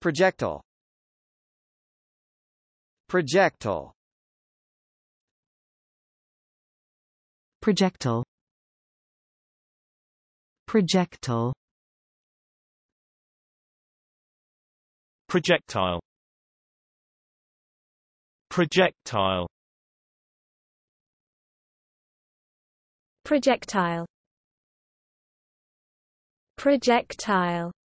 Projectile Projectile Projectile Projectile Projectile Projectile Projectile Projectile